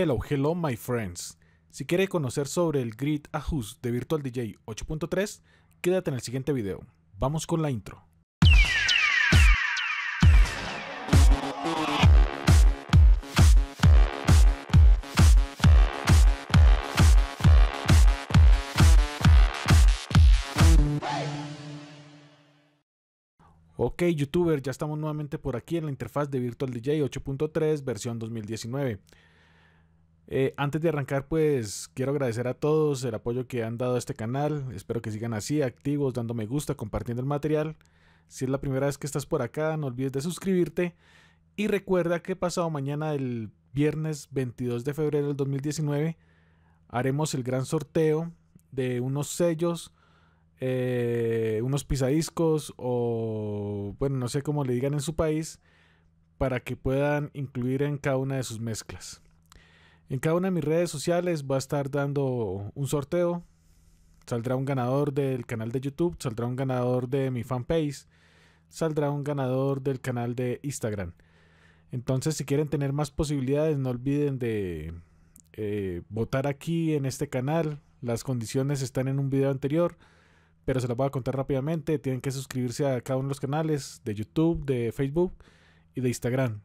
Hello, hello my friends. Si quiere conocer sobre el Grid Ajust de Virtual DJ 8.3, quédate en el siguiente video. Vamos con la intro. Ok, youtuber, ya estamos nuevamente por aquí en la interfaz de Virtual DJ 8.3 versión 2019. Eh, antes de arrancar, pues quiero agradecer a todos el apoyo que han dado a este canal. Espero que sigan así, activos, dando me gusta, compartiendo el material. Si es la primera vez que estás por acá, no olvides de suscribirte. Y recuerda que pasado mañana, el viernes 22 de febrero del 2019, haremos el gran sorteo de unos sellos, eh, unos pisadiscos o, bueno, no sé cómo le digan en su país, para que puedan incluir en cada una de sus mezclas. En cada una de mis redes sociales va a estar dando un sorteo. Saldrá un ganador del canal de YouTube, saldrá un ganador de mi fanpage, saldrá un ganador del canal de Instagram. Entonces, si quieren tener más posibilidades, no olviden de eh, votar aquí en este canal. Las condiciones están en un video anterior, pero se las voy a contar rápidamente. Tienen que suscribirse a cada uno de los canales de YouTube, de Facebook y de Instagram.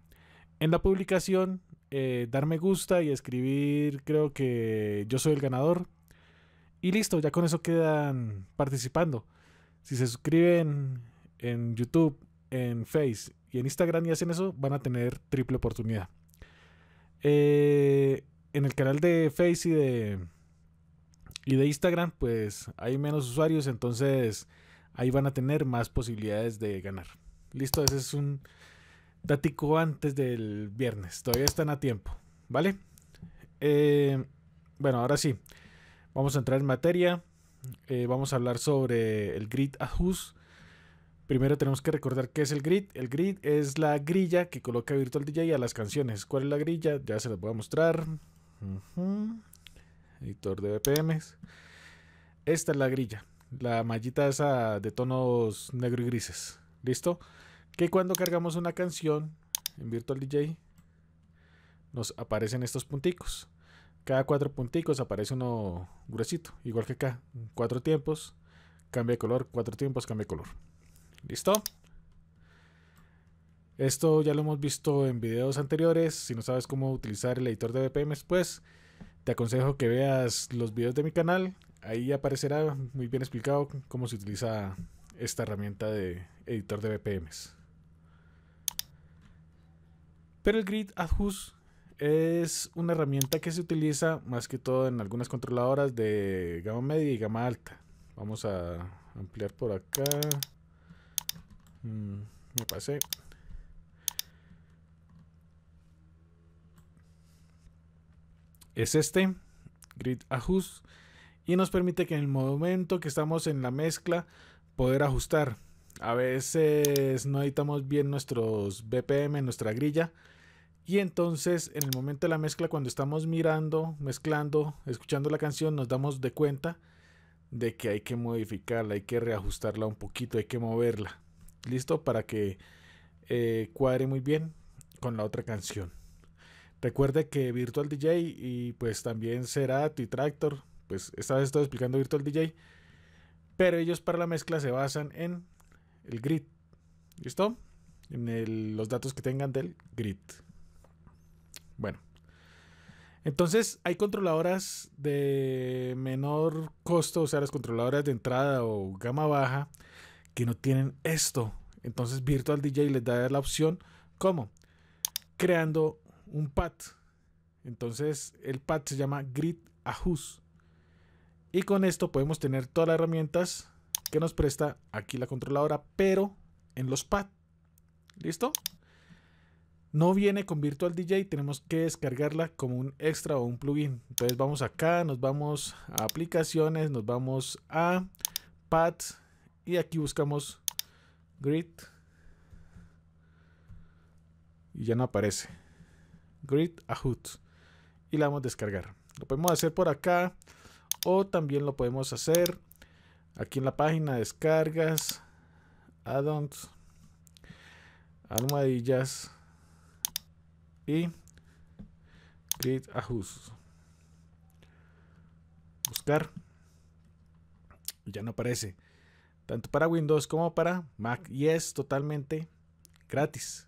En la publicación eh, dar me gusta y escribir, creo que yo soy el ganador. Y listo, ya con eso quedan participando. Si se suscriben en YouTube, en Face y en Instagram y hacen eso, van a tener triple oportunidad. Eh, en el canal de Face y de, y de Instagram, pues hay menos usuarios, entonces ahí van a tener más posibilidades de ganar. Listo, ese es un Tático antes del viernes. Todavía están a tiempo, ¿vale? Eh, bueno, ahora sí. Vamos a entrar en materia. Eh, vamos a hablar sobre el grid adjust. Primero tenemos que recordar qué es el grid. El grid es la grilla que coloca Virtual DJ a las canciones. ¿Cuál es la grilla? Ya se las voy a mostrar. Editor de BPMs. Esta es la grilla. La mallita esa de tonos negro y grises. ¿Listo? que cuando cargamos una canción en Virtual DJ nos aparecen estos punticos. Cada cuatro punticos aparece uno gruesito, igual que acá. Cuatro tiempos, cambia de color, cuatro tiempos, cambia de color. ¿Listo? Esto ya lo hemos visto en videos anteriores. Si no sabes cómo utilizar el editor de BPMs, pues te aconsejo que veas los videos de mi canal. Ahí aparecerá muy bien explicado cómo se utiliza esta herramienta de editor de BPMs. Pero el grid adjust es una herramienta que se utiliza más que todo en algunas controladoras de gama media y gama alta. Vamos a ampliar por acá. Mm, me pasé. Es este, Grid Adjust, y nos permite que en el momento que estamos en la mezcla poder ajustar. A veces no editamos bien nuestros BPM, nuestra grilla, y entonces, en el momento de la mezcla, cuando estamos mirando, mezclando, escuchando la canción, nos damos de cuenta de que hay que modificarla, hay que reajustarla un poquito, hay que moverla. ¿Listo? Para que eh, cuadre muy bien con la otra canción. Recuerde que Virtual DJ y pues también Serato y Tractor, pues esta vez estoy explicando Virtual DJ, pero ellos para la mezcla se basan en el grid. ¿Listo? En los datos que tengan del grid. Bueno. Entonces hay controladoras de menor costo, o sea, las controladoras de entrada o gama baja, que no tienen esto. Entonces Virtual DJ les da la opción, ¿cómo? Creando un pad. Entonces el pad se llama Grid Ajust. Y con esto podemos tener todas las herramientas que nos presta aquí la controladora, pero en los pads. ¿Listo? no viene con Virtual DJ, tenemos que descargarla como un extra o un plugin. Entonces vamos acá, nos vamos a aplicaciones, nos vamos a pads y aquí buscamos grid y ya no aparece. Grid Ahoot y la vamos a descargar. Lo podemos hacer por acá o también lo podemos hacer aquí en la página descargas, addons, almohadillas y create ajust Buscar. Ya no aparece. Tanto para Windows como para Mac. Y es totalmente gratis.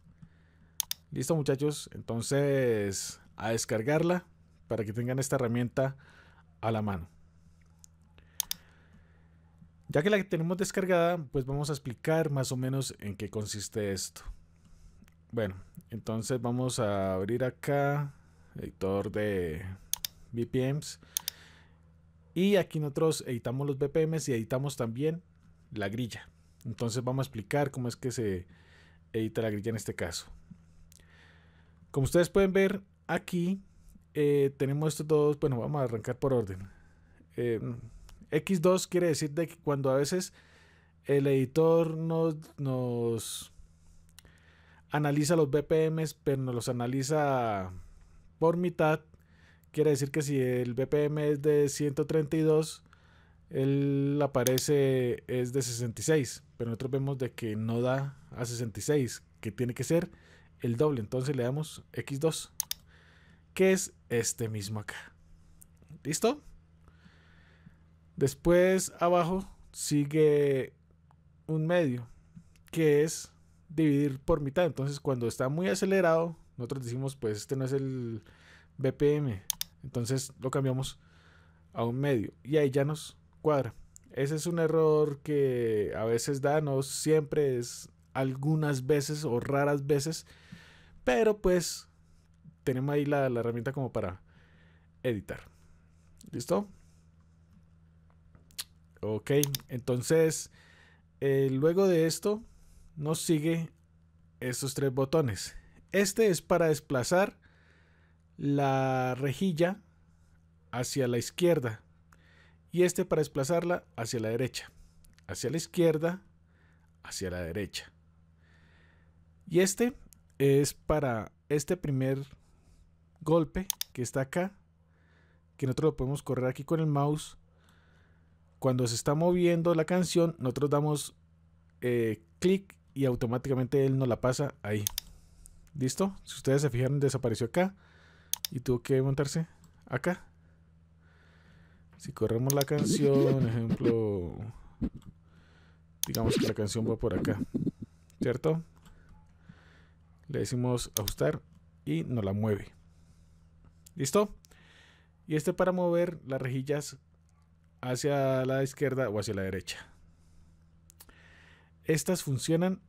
Listo muchachos. Entonces a descargarla para que tengan esta herramienta a la mano. Ya que la tenemos descargada, pues vamos a explicar más o menos en qué consiste esto. Bueno, entonces vamos a abrir acá, editor de BPMs. Y aquí nosotros editamos los BPMs y editamos también la grilla. Entonces vamos a explicar cómo es que se edita la grilla en este caso. Como ustedes pueden ver aquí, eh, tenemos estos dos, bueno, vamos a arrancar por orden. Eh, X2 quiere decir de que cuando a veces el editor nos, nos analiza los BPMs, pero nos los analiza por mitad. Quiere decir que si el BPM es de 132, él aparece es de 66, pero nosotros vemos de que no da a 66, que tiene que ser el doble. Entonces le damos X2, que es este mismo acá. ¿Listo? Después abajo sigue un medio, que es dividir por mitad. Entonces, cuando está muy acelerado, nosotros decimos, pues este no es el BPM. Entonces lo cambiamos a un medio y ahí ya nos cuadra. Ese es un error que a veces da, no siempre es algunas veces o raras veces, pero pues tenemos ahí la, herramienta como para editar. ¿Listo? Ok, entonces eh, luego de esto nos sigue estos tres botones. Este es para desplazar la rejilla hacia la izquierda y este para desplazarla hacia la derecha, hacia la izquierda, hacia la derecha. Y este es para este primer golpe que está acá, que nosotros lo podemos correr aquí con el mouse. Cuando se está moviendo la canción, nosotros damos eh, clic y automáticamente él nos la pasa ahí. ¿Listo? Si ustedes se fijaron, desapareció acá y tuvo que montarse acá. Si corremos la canción, ejemplo, digamos que la canción va por acá, ¿cierto? Le decimos ajustar y nos la mueve. ¿Listo? Y este para mover las rejillas hacia la izquierda o hacia la derecha. Estas funcionan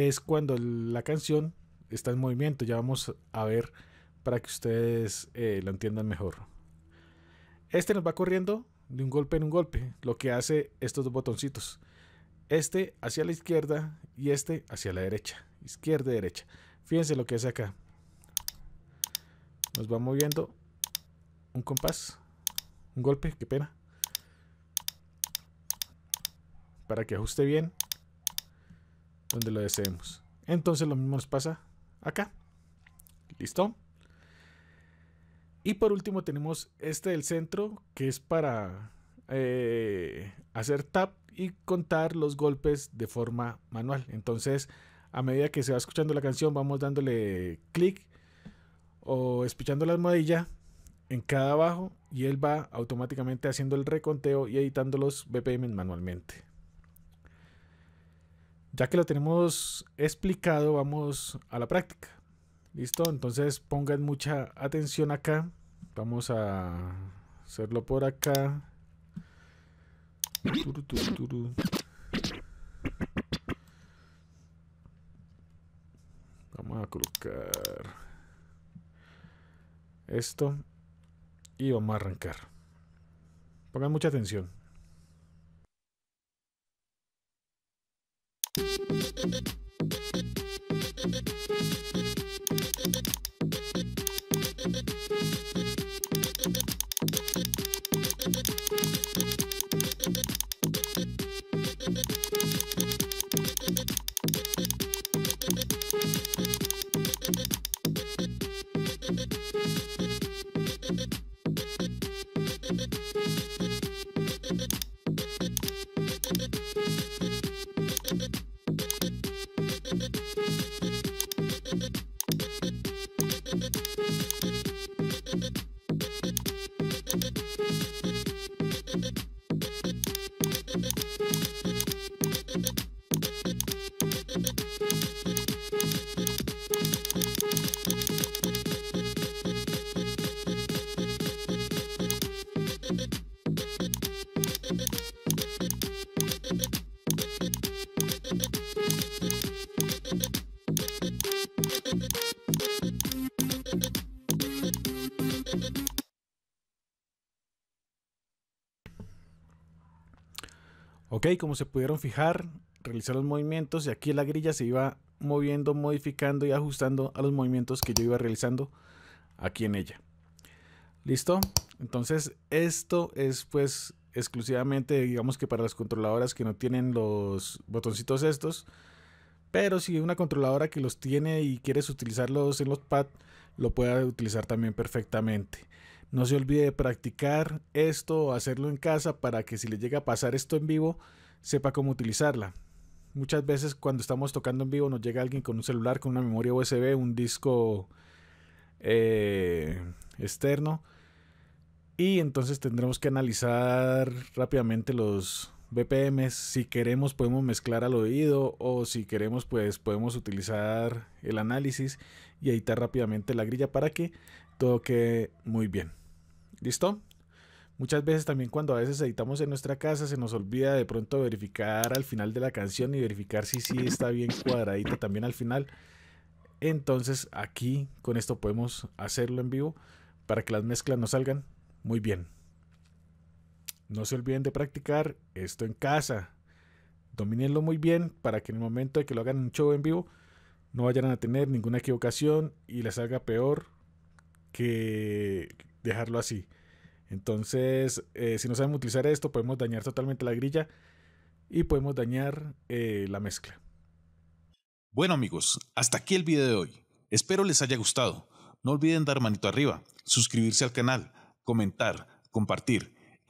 es cuando la canción está en movimiento. Ya vamos a ver para que ustedes eh, lo entiendan mejor. Este nos va corriendo de un golpe en un golpe, lo que hace estos dos botoncitos. Este hacia la izquierda y este hacia la derecha. Izquierda y derecha. Fíjense lo que hace acá. Nos va moviendo un compás. Un golpe, qué pena. Para que ajuste bien donde lo deseemos. Entonces lo mismo nos pasa acá. ¿Listo? Y por último tenemos este del centro que es para eh, hacer tap y contar los golpes de forma manual. Entonces a medida que se va escuchando la canción vamos dándole clic o escuchando la almohadilla en cada bajo y él va automáticamente haciendo el reconteo y editando los BPM manualmente. Ya que lo tenemos explicado, vamos a la práctica. ¿Listo? Entonces pongan mucha atención acá. Vamos a hacerlo por acá. Vamos a colocar esto y vamos a arrancar. Pongan mucha atención. Thank you. Ok, como se pudieron fijar, realizar los movimientos y aquí la grilla se iba moviendo, modificando y ajustando a los movimientos que yo iba realizando aquí en ella. ¿Listo? Entonces esto es pues exclusivamente digamos que para las controladoras que no tienen los botoncitos estos, pero si una controladora que los tiene y quieres utilizarlos en los pads, lo puede utilizar también perfectamente. No se olvide de practicar esto o hacerlo en casa para que si le llega a pasar esto en vivo, sepa cómo utilizarla. Muchas veces cuando estamos tocando en vivo nos llega alguien con un celular, con una memoria USB, un disco eh, externo. Y entonces tendremos que analizar rápidamente los, BPMs, si queremos podemos mezclar al oído o si queremos pues podemos utilizar el análisis y editar rápidamente la grilla para que todo quede muy bien. ¿Listo? Muchas veces también cuando a veces editamos en nuestra casa se nos olvida de pronto verificar al final de la canción y verificar si sí está bien cuadradito también al final. Entonces aquí con esto podemos hacerlo en vivo para que las mezclas nos salgan muy bien. No se olviden de practicar esto en casa. Domínenlo muy bien para que en el momento de que lo hagan un show en vivo no vayan a tener ninguna equivocación y les salga peor que dejarlo así. Entonces, eh, si no saben utilizar esto, podemos dañar totalmente la grilla y podemos dañar eh, la mezcla. Bueno amigos, hasta aquí el video de hoy. Espero les haya gustado. No olviden dar manito arriba, suscribirse al canal, comentar, compartir